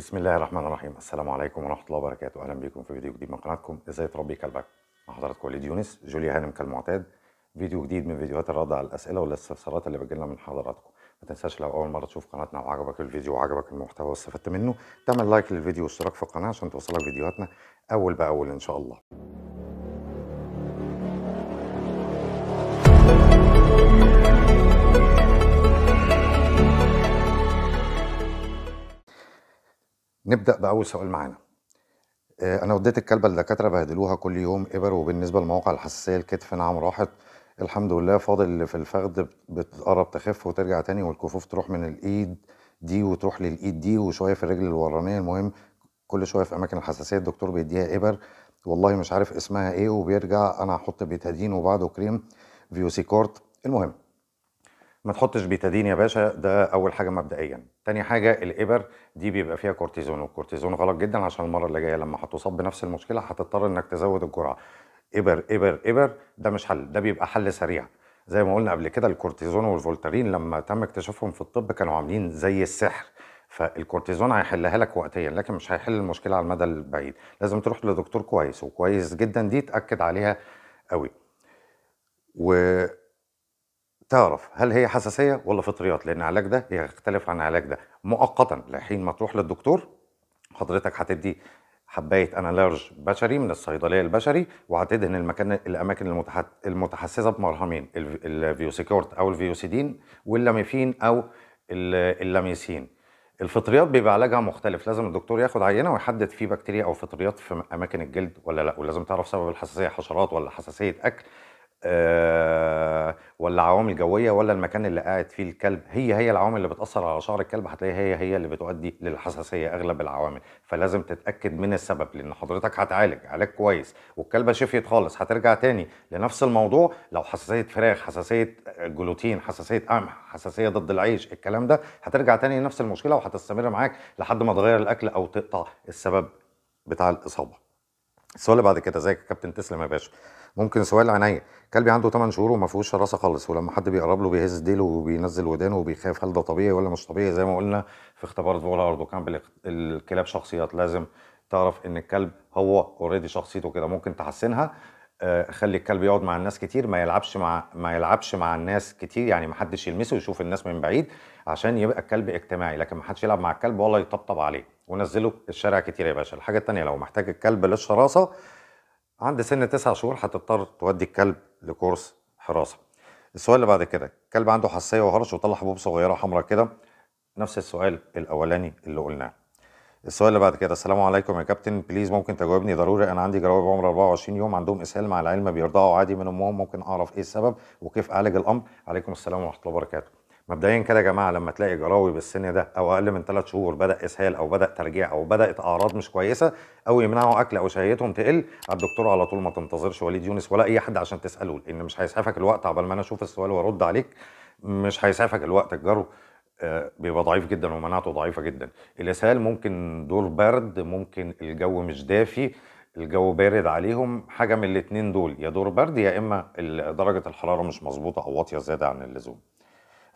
بسم الله الرحمن الرحيم السلام عليكم ورحمه الله وبركاته اهلا بكم في فيديو جديد من قناتكم ازاي تربي كلبك مع حضراتكم وليد يونس جوليا هانم كالمعتاد فيديو جديد من فيديوهات الرد على الاسئله والاستفسارات اللي بتجيلنا من حضراتكم ما تنساش لو اول مره تشوف قناتنا وعجبك الفيديو وعجبك المحتوى واستفدت منه تعمل لايك للفيديو واشتراك في القناه عشان توصلك فيديوهاتنا اول باول ان شاء الله نبدا باول سؤال معانا آه، انا وديت الكلبه للدكاتره بهدلوها كل يوم ابر وبالنسبه لمواقع الحساسيه الكتف نعم راحت الحمد لله فاضل اللي في الفخد بتقرب تخف وترجع تاني والكفوف تروح من الايد دي وتروح للايد دي وشويه في الرجل الورانيه المهم كل شويه في اماكن الحساسيه الدكتور بيديها ابر والله مش عارف اسمها ايه وبيرجع انا هحط بيتادين وبعده كريم فيوسيكورت المهم ما تحطش بيتادين يا باشا ده اول حاجه مبدئيا تاني حاجه الابر دي بيبقى فيها كورتيزون والكورتيزون غلط جدا عشان المره اللي جايه لما هتصاب بنفس المشكله هتضطر انك تزود الجرعه ابر ابر ابر ده مش حل ده بيبقى حل سريع زي ما قلنا قبل كده الكورتيزون والفولترين لما تم اكتشافهم في الطب كانوا عاملين زي السحر فالكورتيزون هيحلها لك وقتيا لكن مش هيحل المشكله على المدى البعيد لازم تروح لدكتور كويس وكويس جدا دي تاكد عليها قوي و تعرف هل هي حساسيه ولا فطريات لان علاج ده يختلف عن علاج ده مؤقتا لحين ما تروح للدكتور حضرتك هتدي حبايه انالارج بشري من الصيدليه البشري وهتدهن المكان الاماكن المتحسسه بمرهمين الفيوسيكورت او الفيوسيدين واللاميفين او اللاميسين الفطريات بيبقى علاجها مختلف لازم الدكتور ياخد عينه ويحدد في بكتيريا او فطريات في اماكن الجلد ولا لا ولازم تعرف سبب الحساسيه حشرات ولا حساسيه اكل آه، ولا عوامل جويه ولا المكان اللي قاعد فيه الكلب هي هي العوامل اللي بتاثر على شعر الكلب هتلاقيها هي هي اللي بتؤدي للحساسيه اغلب العوامل فلازم تتاكد من السبب لان حضرتك هتعالج علاج كويس والكلبه شفيت خالص هترجع تاني لنفس الموضوع لو حساسيه فراخ حساسيه جلوتين حساسيه قمح حساسيه ضد العيش الكلام ده هترجع تاني لنفس المشكله وهتستمر معاك لحد ما تغير الاكل او تقطع السبب بتاع الاصابه السؤال اللي بعد كده ازيك يا كابتن تسلم يا باشا ممكن سؤال عينيا كلبي عنده 8 شهور وما فيهوش شراسه خالص ولما حد بيقرب له بيهز ديله وبينزل ودانه وبيخاف هل ده طبيعي ولا مش طبيعي زي ما قلنا في اختبارات فوق الارض وكان الكلاب شخصيات لازم تعرف ان الكلب هو اوريدي شخصيته كده ممكن تحسنها آه، خلي الكلب يقعد مع الناس كتير ما يلعبش مع ما يلعبش مع الناس كتير يعني ما حدش يلمسه ويشوف الناس من بعيد عشان يبقى الكلب اجتماعي لكن ما حدش يلعب مع الكلب ولا يطبطب عليه ونزله الشارع كتير يا باشا الحاجه الثانيه لو محتاج الكلب للشراسه عند سن تسع شهور هتضطر تودي الكلب لكورس حراسه السؤال اللي بعد كده الكلب عنده حساسيه وهرش وطلع حبوب صغيره حمراء كده نفس السؤال الاولاني اللي قلناه السؤال اللي بعد كده السلام عليكم يا كابتن بليز ممكن تجاوبني ضروري انا عندي جراوي عمر 24 يوم عندهم اسهال مع العلم بيرضعوا عادي من امهم ممكن اعرف ايه السبب وكيف اعالج الامر عليكم السلام ورحمه الله وبركاته مبدئيا كده يا جماعه لما تلاقي جراوي بالسن ده او اقل من ثلاث شهور بدا اسهال او بدا ترجيع او بدات اعراض مش كويسه او يمنعوا اكل او شهيتهم تقل على الدكتور على طول ما تنتظرش وليد يونس ولا اي حد عشان تساله لان مش هيسعفك الوقت عبال ما انا اشوف السؤال وارد عليك مش هيسعفك الوقت الجرو آه، بيبقى ضعيف جدا ومناعته ضعيفه جدا الاسهال ممكن دور برد ممكن الجو مش دافي الجو بارد عليهم حاجه من الاثنين دول يا دور برد يا اما درجه الحراره مش مظبوطه او واطيه زياده عن اللزوم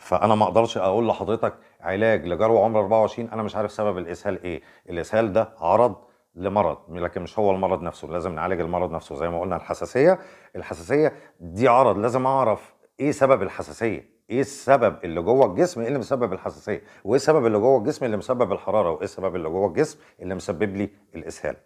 فانا ما اقدرش اقول لحضرتك علاج لجرو عمر 24 انا مش عارف سبب الاسهال ايه الاسهال ده عرض لمرض لكن مش هو المرض نفسه لازم نعالج المرض نفسه زي ما قلنا الحساسيه الحساسيه دي عرض لازم اعرف ايه سبب الحساسيه ايه السبب اللي جوه الجسم ايه اللي مسبب الحساسيه وايه السبب اللي جوه الجسم اللي مسبب الحراره وايه السبب اللي جوه الجسم اللي مسبب لي الاسهال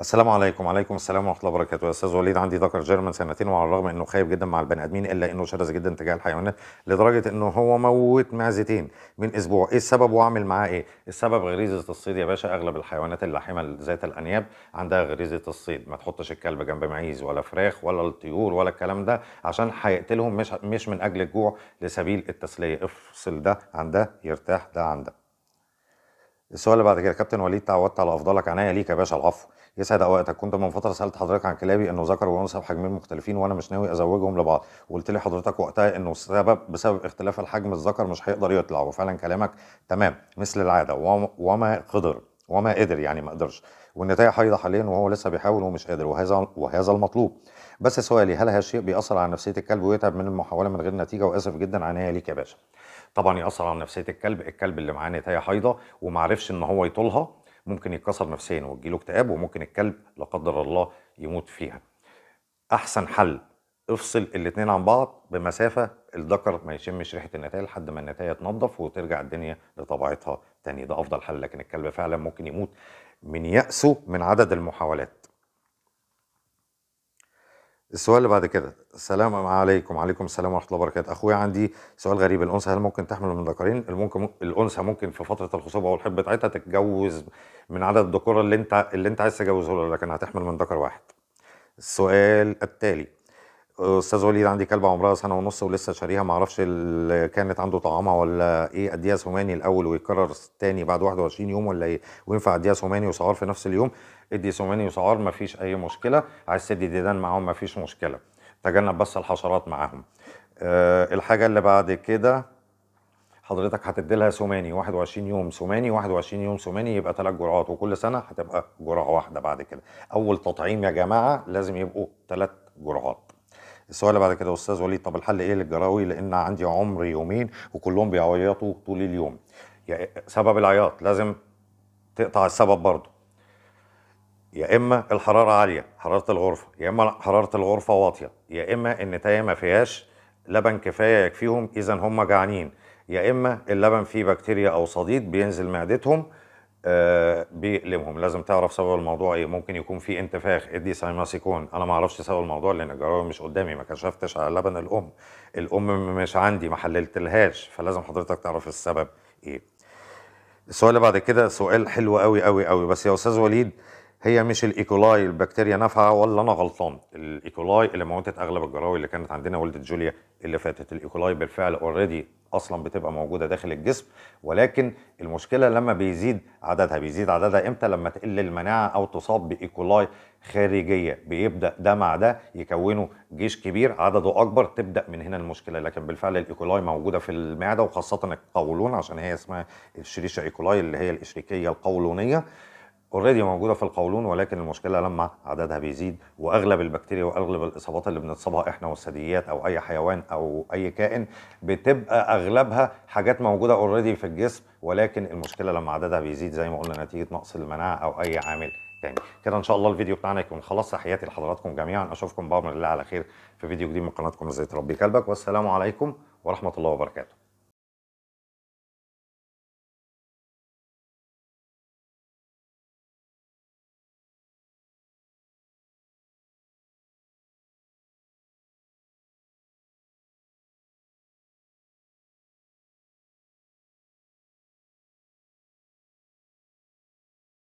السلام عليكم وعليكم السلام ورحمه الله وبركاته يا استاذ وليد عندي ذكر جيرمان سنتين وعلى الرغم انه خايف جدا مع البني ادمين الا انه شرس جدا تجاه الحيوانات لدرجه انه هو موت معزتين من اسبوع ايه السبب واعمل معاه ايه السبب غريزه الصيد يا باشا اغلب الحيوانات اللحمه ذات الانياب عندها غريزه الصيد ما تحطش الكلب جنب معيز ولا فراخ ولا الطيور ولا الكلام ده عشان هيقتلهم مش مش من اجل الجوع لسبيل التسليه افصل ده عن ده يرتاح ده عن ده السؤال اللي بعد كده كابتن وليد تعودت على افضلك عناية ليك يا باشا العفو يسعد اوقاتك كنت من فتره سالت حضرتك عن كلابي انه ذكر وانثى بحجمين مختلفين وانا مش ناوي ازوجهم لبعض وقلت لي حضرتك وقتها انه السبب بسبب اختلاف الحجم الذكر مش هيقدر يطلع وفعلا كلامك تمام مثل العاده وما قدر وما قدر يعني ما قدرش والنتائج حيضه حاليا وهو لسه بيحاول ومش قادر وهذا وهذا المطلوب بس سؤالي هل هذا الشيء بيأثر على نفسيه الكلب ويتعب من المحاوله من غير نتيجه واسف جدا عناية ليك يا باشا طبعا ياثر على نفسيه الكلب الكلب اللي معاه نتايه حيضه ومعرفش ان هو يطولها ممكن يتكسر نفسيا ويجيله اكتئاب وممكن الكلب لا قدر الله يموت فيها احسن حل افصل الاثنين عن بعض بمسافه الذكر ما يشمش ريحه النتايه لحد ما النتايه تنضف وترجع الدنيا لطبيعتها تاني ده افضل حل لكن الكلب فعلا ممكن يموت من يأسه من عدد المحاولات السؤال اللي بعد كده السلام عليكم وعليكم السلام ورحمه الله وبركاته اخويا عندي سؤال غريب الانثى هل ممكن تحمل من ذكرين ممكن الانثى ممكن في فتره الخصوبه او الحب بتاعتها تتجوز من عدد الذكور اللي انت اللي انت عايز تجوزه لها لكن هتحمل من ذكر واحد السؤال التالي استاذ وليد عندي كلبه عمرها سنه ونص ولسه شاريها ما اعرفش كانت عنده طعامها ولا ايه اديها سماني الاول ويكرر الثاني بعد 21 يوم ولا ايه وينفع اديها سماني وسعار في نفس اليوم ادي سماني وسعار ما فيش اي مشكله عايز تدي ديدان معاهم ما فيش مشكله تجنب بس الحشرات معاهم أه الحاجه اللي بعد كده حضرتك هتدي لها سوماني 21 يوم سوماني 21 يوم سوماني يبقى ثلاث جرعات وكل سنه هتبقى جرعه واحده بعد كده اول تطعيم يا جماعه لازم يبقوا ثلاث جرعات السؤال بعد كده استاذ وليد طب الحل ايه للجراوي لان عندي عمر يومين وكلهم بيعيطوا طول اليوم يعني سبب العياط لازم تقطع السبب برضه يا اما الحراره عاليه حراره الغرفه يا اما حراره الغرفه واطيه يا اما النتايه ما فيهاش لبن كفايه يكفيهم اذا هم جعانين يا اما اللبن فيه بكتيريا او صديد بينزل معدتهم آه، بيقلمهم لازم تعرف سبب الموضوع ايه ممكن يكون في انتفاخ ادي سايماس يكون انا ما اعرفش سبب الموضوع لان الجراره مش قدامي ما كشفتش على لبن الام الام مش عندي ما حللتلهاش فلازم حضرتك تعرف السبب ايه السؤال اللي بعد كده سؤال حلو قوي قوي قوي بس يا استاذ وليد هي مش الايكولاي البكتيريا نافعه ولا انا غلطان الايكولاي اللي موتت اغلب الجراوي اللي كانت عندنا ولدت جوليا اللي فاتت الايكولاي بالفعل اوريدي اصلا بتبقى موجوده داخل الجسم ولكن المشكله لما بيزيد عددها بيزيد عددها امتى لما تقل المناعه او تصاب بايكولاي خارجيه بيبدا ده مع ده يكونوا جيش كبير عدده اكبر تبدا من هنا المشكله لكن بالفعل الايكولاي موجوده في المعده وخاصه القولون عشان هي اسمها الشريشه ايكولاي اللي هي الاشريكيه القولونيه اوريدي موجوده في القولون ولكن المشكله لما عددها بيزيد واغلب البكتيريا واغلب الاصابات اللي بنتصابها احنا والثدييات او اي حيوان او اي كائن بتبقى اغلبها حاجات موجوده اوريدي في الجسم ولكن المشكله لما عددها بيزيد زي ما قلنا نتيجه نقص المناعه او اي عامل تاني كده ان شاء الله الفيديو بتاعنا يكون خلاص تحياتي لحضراتكم جميعا اشوفكم بامر الله على خير في فيديو جديد من قناتكم ازاي تربي كلبك والسلام عليكم ورحمه الله وبركاته